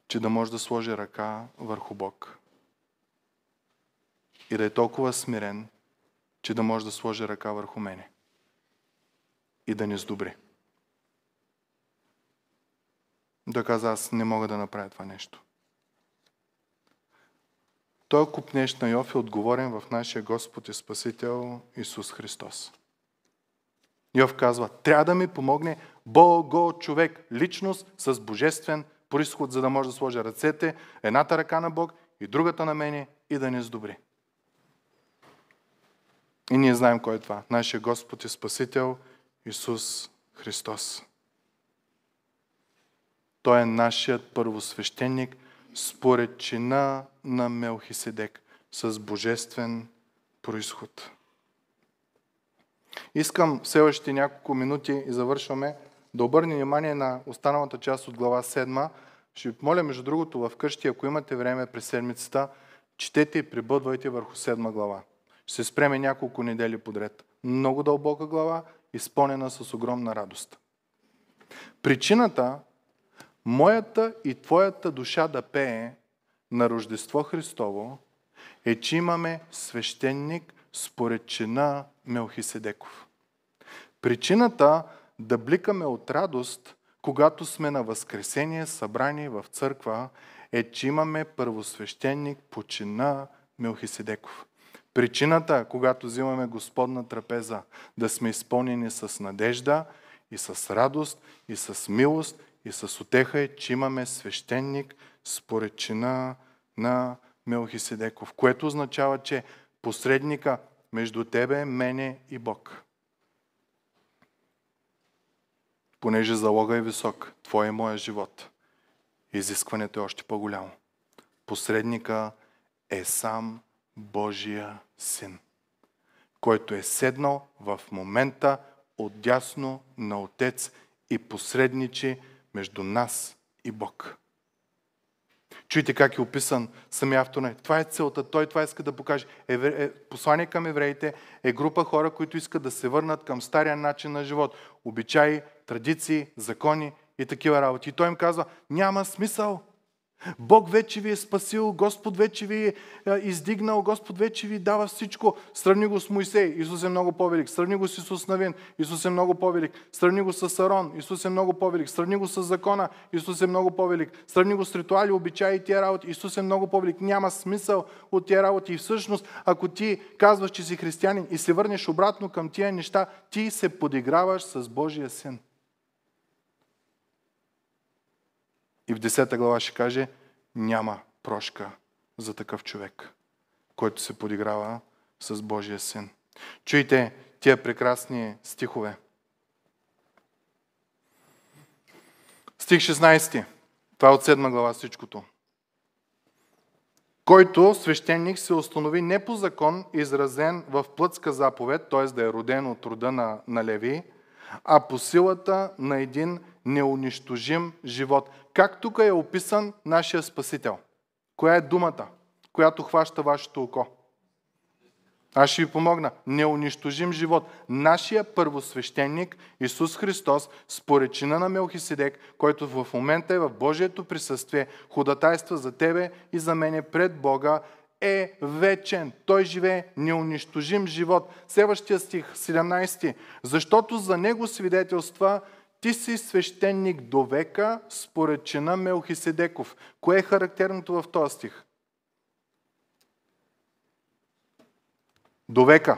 че да може да сложи ръка върху Бог. И да е толкова смирен, че да може да сложи ръка върху мене и да ни сдобри. Да каза, аз не мога да направя това нещо. Той купнеш на Йов е отговорен в нашия Господ и Спасител Исус Христос. Йов казва, трябва да ми помогне Бог, човек, личност с божествен происход, за да може да сложа ръцете, едната ръка на Бог и другата на мене и да не сдобри. И ние знаем кой е това. Нашия Господ и Спасител – Исус Христос. Той е нашият първосвещеник според чина на Мелхиседек с божествен происход. Искам в следващите няколко минути и завършваме да обърнем внимание на останалата част от глава 7. Ще ви моля, между другото, в къщи, ако имате време през седмицата, четете и прибъдвайте върху 7 глава. Ще се спреме няколко недели подред. Много дълбока глава изпълнена с огромна радост. Причината моята и твоята душа да пее на Рождество Христово е, че имаме свещеник според чина Мелхиседеков. Причината да бликаме от радост, когато сме на Възкресение, събрани в църква, е, че имаме първосвещеник по чина Мелхиседеков. Причината, когато взимаме Господна трапеза, да сме изпълнени с надежда и с радост и с милост и с отеха е, че имаме свещеник според чина на Мелхиседеков, което означава, че посредника между тебе, мене и Бог. Понеже залога е висок, твой е моя живот, изискването е още по-голямо. Посредника е сам Божия син, който е седнал в момента отдясно на Отец и посредничи между нас и Бог. Чуйте как е описан самия автор Това е целта. Той това иска да покаже. Е, послание към евреите е група хора, които искат да се върнат към стария начин на живот. Обичаи, традиции, закони и такива работи. И той им казва, няма смисъл. Бог вече ви е спасил, Господ вече ви е, е издигнал, Господ вече ви дава всичко. Сравни го с Моисей, Исус е много по-велик. Сравни го с Исус Навин, Исус е много по-велик. Сравни го с Сарон, Исус е много по-велик. Сравни го с закона, Исус е много по-велик. Сравни го с ритуали, обичаи и тия работи, Исус е много по-велик. Няма смисъл от тия работи. И всъщност, ако ти казваш, че си християнин и се върнеш обратно към тия неща, ти се подиграваш с Божия син. И в 10 глава ще каже, няма прошка за такъв човек, който се подиграва с Божия син. Чуйте тия прекрасни стихове. Стих 16. Това е от 7 глава всичкото. Който свещеник се установи не по закон, изразен в плътска заповед, т.е. да е роден от рода на, на Левии, а по силата на един неунищожим живот. Как тук е описан нашия Спасител? Коя е думата, която хваща вашето око? Аз ще ви помогна. Неунищожим живот. Нашия първосвещеник Исус Христос, според чина на Мелхиседек, който в момента е в Божието присъствие, ходатайства за тебе и за мене пред Бога е вечен. Той живее неунищожим живот. Следващия стих, 17. Защото за него свидетелства ти си свещеник до века, според чина Мелхиседеков. Кое е характерното в този стих? До века.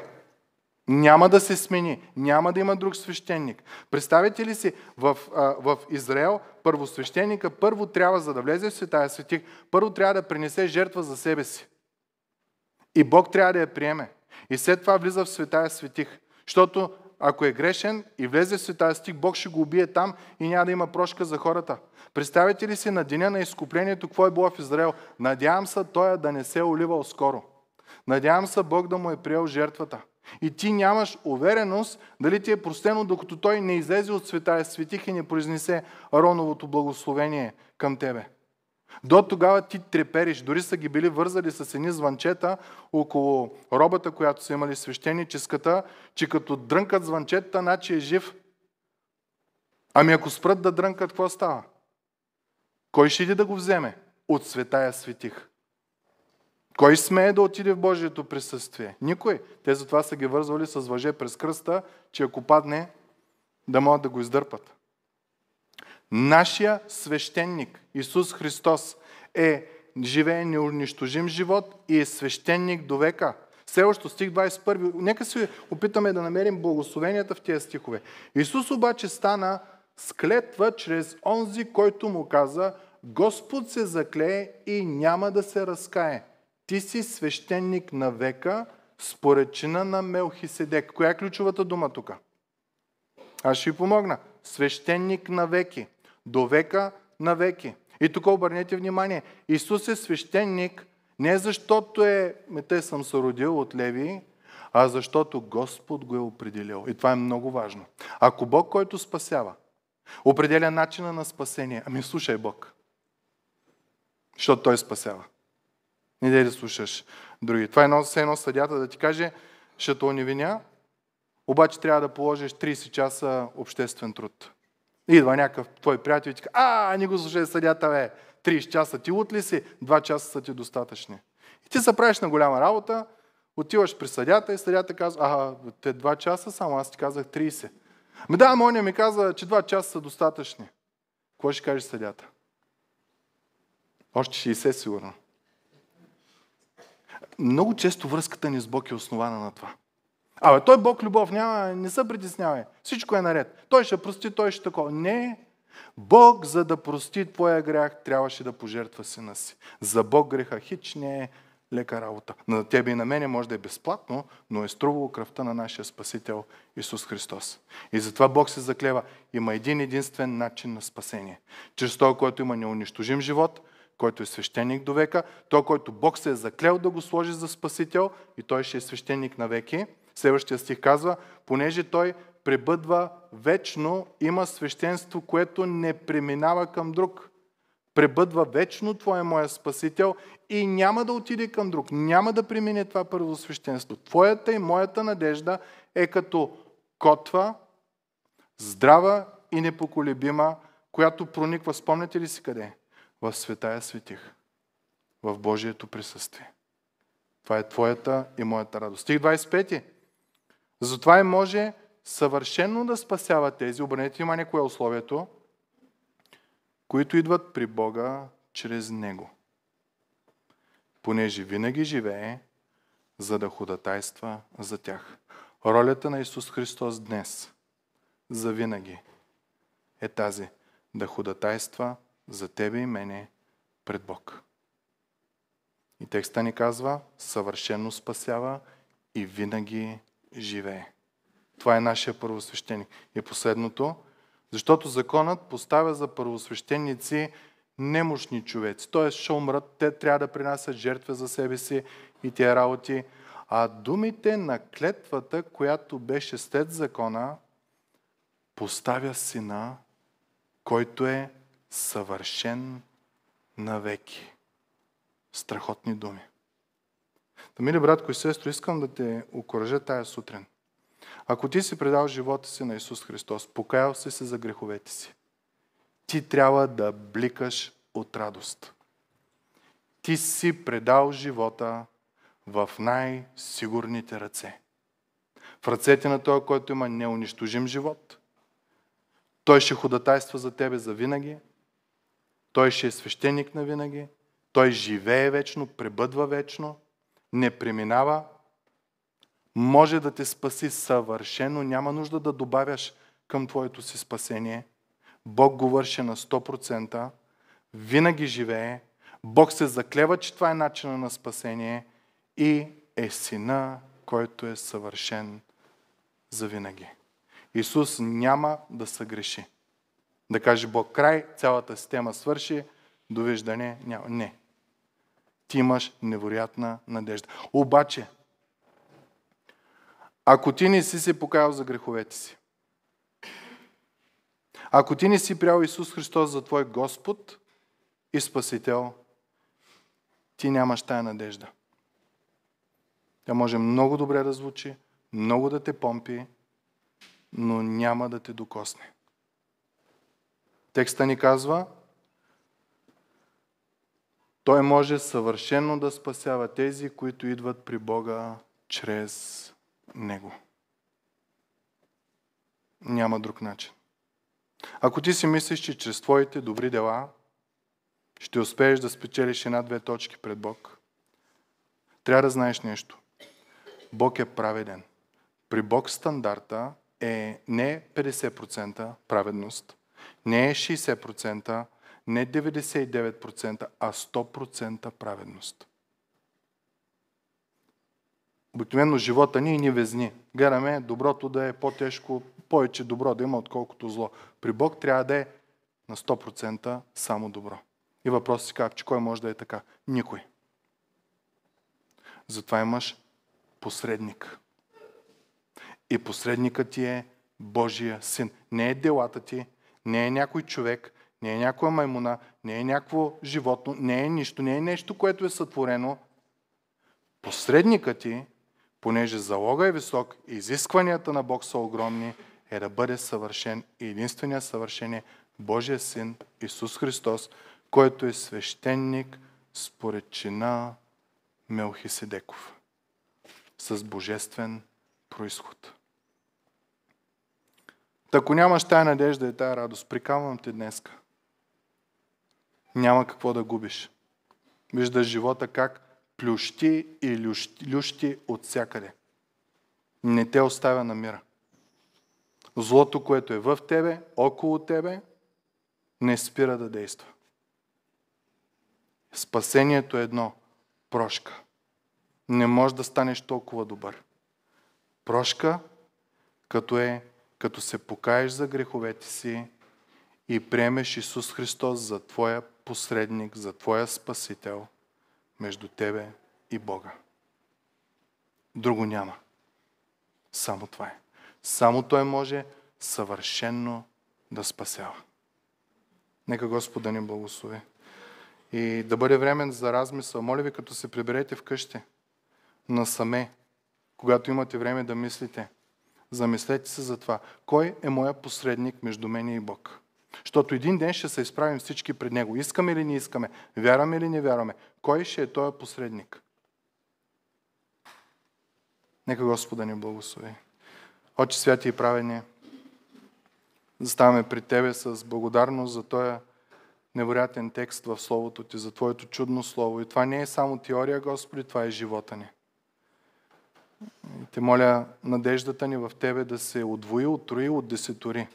Няма да се смени, няма да има друг свещеник. Представете ли си, в, а, в Израел първосвещеника първо трябва, за да влезе в света светих, първо трябва да принесе жертва за себе си. И Бог трябва да я приеме. И след това влиза в святая светих. Защото ако е грешен и влезе в святая стих, Бог ще го убие там и няма да има прошка за хората. Представете ли си на деня на изкуплението, какво е било в Израел? Надявам се той да не се е оливал скоро. Надявам се Бог да му е приел жертвата. И ти нямаш увереност дали ти е простено, докато той не излезе от света светих и не произнесе Ароновото благословение към тебе. До тогава ти трепериш. Дори са ги били вързали с едни звънчета около робата, която са имали свещеническата, че като дрънкат звънчета, значи е жив. Ами ако спрат да дрънкат, какво става? Кой ще иде да го вземе? От света я светих. Кой смее да отиде в Божието присъствие? Никой. Те затова са ги вързвали с въже през кръста, че ако падне, да могат да го издърпат. Нашия свещеник Исус Христос е живее неунищожим живот и е свещеник до века. Все още стих 21. Нека се опитаме да намерим благословенията в тези стихове. Исус обаче стана склетва чрез онзи, който му каза Господ се заклее и няма да се разкае. Ти си свещеник на века според чина на Мелхиседек. Коя е ключовата дума тук? Аз ще ви помогна. Свещеник на веки до века на веки. И тук обърнете внимание, Исус е свещеник не защото е, те съм се родил от Леви, а защото Господ го е определил. И това е много важно. Ако Бог, който спасява, определя начина на спасение, ами слушай Бог, защото Той спасява. Не дай да слушаш други. Това е едно, едно съдята да ти каже, ще те оневиня, обаче трябва да положиш 30 часа обществен труд. Идва някакъв твой приятел и ти казва, а, не го слушай съдята, бе. 30 часа ти утли си, 2 часа са ти достатъчни. И ти се правиш на голяма работа, отиваш при съдята и съдята казва, а, те 2 часа само, аз ти казах 30. Ме ами да, Моня ми каза, че 2 часа са достатъчни. Кой ще каже съдята? Още 60 сигурно. Много често връзката ни с Бог е основана на това – Абе, той Бог любов няма, не се притеснявай. Всичко е наред. Той ще прости, той ще такова. Не. Бог, за да прости твоя грях, трябваше да пожертва сина си. За Бог греха хич не е лека работа. На тебе и на мене може да е безплатно, но е струвало кръвта на нашия Спасител Исус Христос. И затова Бог се заклева. Има един единствен начин на спасение. Чрез Той, който има неунищожим живот, който е свещеник до века, Той, който Бог се е заклел да го сложи за Спасител и Той ще е свещеник на веки. Следващия стих казва, понеже той пребъдва вечно, има свещенство, което не преминава към друг. Пребъдва вечно, Твоя е моя Спасител и няма да отиде към друг. Няма да премине това първо свещенство. Твоята и моята надежда е като котва, здрава и непоколебима, която прониква, спомняте ли си къде? В светая светих, в Божието присъствие. Това е твоята и моята радост. Стих 25. Затова и може съвършенно да спасява тези, обърнете внимание кое е условието, които идват при Бога чрез Него. Понеже винаги живее, за да ходатайства за тях. Ролята на Исус Христос днес, за винаги, е тази да ходатайства за тебе и мене пред Бог. И текста ни казва, съвършено спасява и винаги живее. Това е нашия първосвещеник. И последното, защото законът поставя за първосвещеници немощни човеци. Т.е. ще умрат, те трябва да принасят жертва за себе си и тия работи. А думите на клетвата, която беше след закона, поставя сина, който е съвършен навеки. Страхотни думи. Та, мили братко и сестро, искам да те окоръжа тая сутрин. Ако ти си предал живота си на Исус Христос, покаял си се за греховете си, ти трябва да бликаш от радост. Ти си предал живота в най-сигурните ръце. В ръцете на Той, който има неунищожим живот. Той ще ходатайства за тебе за винаги. Той ще е свещеник на винаги. Той живее вечно, пребъдва вечно – не преминава, може да те спаси съвършено, няма нужда да добавяш към твоето си спасение. Бог го върши на 100%, винаги живее, Бог се заклева, че това е начина на спасение и е сина, който е съвършен за винаги. Исус няма да се греши. Да каже Бог край, цялата система свърши, довиждане няма. Не ти имаш невероятна надежда. Обаче, ако ти не си се покаял за греховете си, ако ти не си приял Исус Христос за твой Господ и Спасител, ти нямаш тая надежда. Тя може много добре да звучи, много да те помпи, но няма да те докосне. Текста ни казва, той може съвършено да спасява тези, които идват при Бога чрез Него. Няма друг начин. Ако ти си мислиш, че чрез твоите добри дела ще успееш да спечелиш една-две точки пред Бог, трябва да знаеш нещо. Бог е праведен. При Бог стандарта е не 50% праведност, не е 60%, не 99%, а 100% праведност. Обикновено живота ни е ни везни. Гледаме доброто да е по-тежко, повече добро да има, отколкото зло. При Бог трябва да е на 100% само добро. И въпросът си как, че кой може да е така? Никой. Затова имаш посредник. И посредникът ти е Божия син. Не е делата ти, не е някой човек, не е някоя маймуна, не е някакво животно, не е нищо, не е нещо, което е сътворено. Посредникът ти, понеже залога е висок, изискванията на Бог са огромни, е да бъде съвършен и единствения съвършен е Божия Син Исус Христос, който е свещеник според чина Мелхиседеков с божествен происход. Ако нямаш тая надежда и тая радост, прикамвам те днеска – няма какво да губиш. Виждаш живота как плющи и лющи, лющи от всякъде. Не те оставя на мира. Злото, което е в тебе, около тебе, не спира да действа. Спасението е едно – прошка. Не можеш да станеш толкова добър. Прошка, като е, като се покаеш за греховете си и приемеш Исус Христос за твоя посредник, за Твоя Спасител между Тебе и Бога. Друго няма. Само това е. Само Той може съвършенно да спасява. Нека Господ да ни благослови. И да бъде време за размисъл. Моля ви, като се приберете вкъщи, насаме, когато имате време да мислите, замислете се за това. Кой е моя посредник между мен и Бог? Защото един ден ще се изправим всички пред Него. Искаме или не искаме, вярваме или не вярваме. Кой ще е Той посредник? Нека Господа ни благослови. Отче святи и правени, заставаме при Тебе с благодарност за Той невероятен текст в Словото Ти, за Твоето чудно Слово. И това не е само теория, Господи, това е живота ни. И те моля надеждата ни в Тебе да се отвои, отрои, отдесетори. От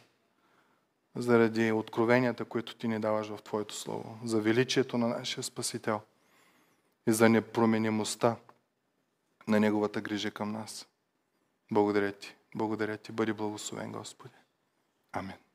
заради откровенията, които ти ни даваш в Твоето Слово, за величието на нашия Спасител и за непроменимостта на Неговата грижа към нас. Благодаря Ти, благодаря Ти, бъди благословен, Господи. Амин.